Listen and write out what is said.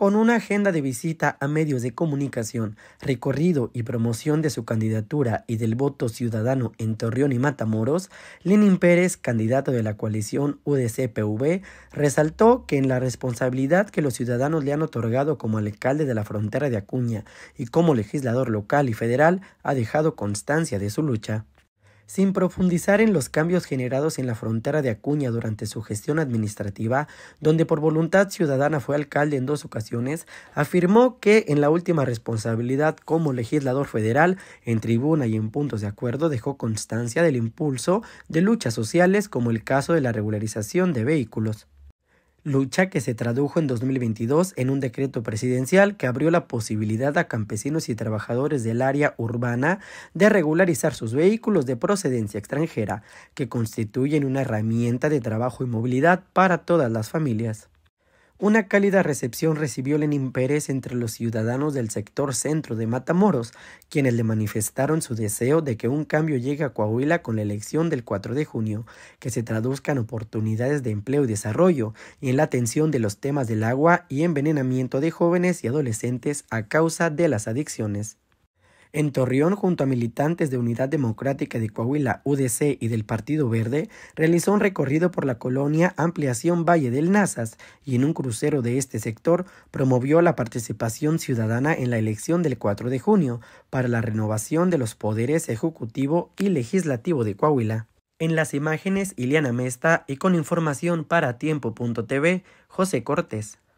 Con una agenda de visita a medios de comunicación, recorrido y promoción de su candidatura y del voto ciudadano en Torreón y Matamoros, Lenin Pérez, candidato de la coalición udc resaltó que en la responsabilidad que los ciudadanos le han otorgado como alcalde de la frontera de Acuña y como legislador local y federal, ha dejado constancia de su lucha. Sin profundizar en los cambios generados en la frontera de Acuña durante su gestión administrativa, donde por voluntad ciudadana fue alcalde en dos ocasiones, afirmó que en la última responsabilidad como legislador federal, en tribuna y en puntos de acuerdo, dejó constancia del impulso de luchas sociales como el caso de la regularización de vehículos. Lucha que se tradujo en 2022 en un decreto presidencial que abrió la posibilidad a campesinos y trabajadores del área urbana de regularizar sus vehículos de procedencia extranjera, que constituyen una herramienta de trabajo y movilidad para todas las familias. Una cálida recepción recibió Lenin Pérez entre los ciudadanos del sector centro de Matamoros, quienes le manifestaron su deseo de que un cambio llegue a Coahuila con la elección del 4 de junio, que se traduzcan oportunidades de empleo y desarrollo, y en la atención de los temas del agua y envenenamiento de jóvenes y adolescentes a causa de las adicciones. En Torreón, junto a militantes de Unidad Democrática de Coahuila, UDC y del Partido Verde, realizó un recorrido por la colonia Ampliación Valle del Nazas y en un crucero de este sector promovió la participación ciudadana en la elección del 4 de junio para la renovación de los poderes ejecutivo y legislativo de Coahuila. En las imágenes, Ileana Mesta y con información para tiempo.tv, José Cortés.